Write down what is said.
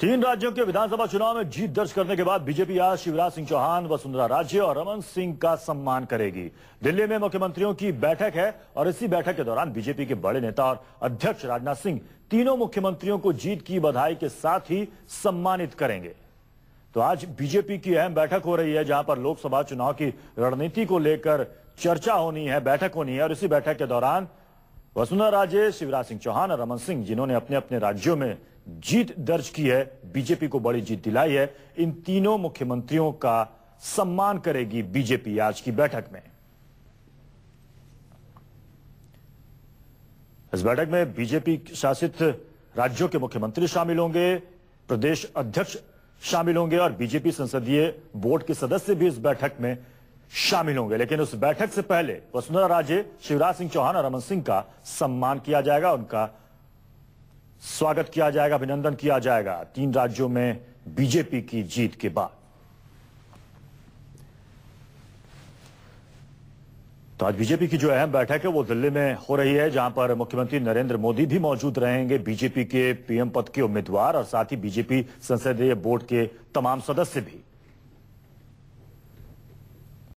तीन राज्यों के विधानसभा चुनाव में जीत दर्ज करने के बाद बीजेपी आज शिवराज सिंह चौहान वसुंधरा राजे और रमन सिंह का सम्मान करेगी दिल्ली में मुख्यमंत्रियों की बैठक है और इसी बैठक के दौरान बीजेपी के बड़े नेता और अध्यक्ष राजनाथ सिंह तीनों मुख्यमंत्रियों को जीत की बधाई के साथ ही सम्मानित करेंगे तो आज बीजेपी की अहम बैठक हो रही है जहां पर लोकसभा चुनाव की रणनीति को लेकर चर्चा होनी है बैठक होनी है और इसी बैठक के दौरान वसुंधरा राजे शिवराज सिंह चौहान और रमन सिंह जिन्होंने अपने अपने राज्यों में जीत दर्ज की है बीजेपी को बड़ी जीत दिलाई है इन तीनों मुख्यमंत्रियों का सम्मान करेगी बीजेपी आज की बैठक में इस बैठक में बीजेपी शासित राज्यों के मुख्यमंत्री शामिल होंगे प्रदेश अध्यक्ष शामिल होंगे और बीजेपी संसदीय बोर्ड के सदस्य भी इस बैठक में शामिल होंगे लेकिन उस बैठक से पहले वसुंधरा राजे शिवराज सिंह चौहान और रमन सिंह का सम्मान किया जाएगा उनका स्वागत किया जाएगा अभिनंदन किया जाएगा तीन राज्यों में बीजेपी की जीत के बाद तो आज बीजेपी की जो अहम बैठक है वो दिल्ली में हो रही है जहां पर मुख्यमंत्री नरेंद्र मोदी भी मौजूद रहेंगे बीजेपी के पीएम पद के उम्मीदवार और साथ ही बीजेपी संसदीय बोर्ड के तमाम सदस्य भी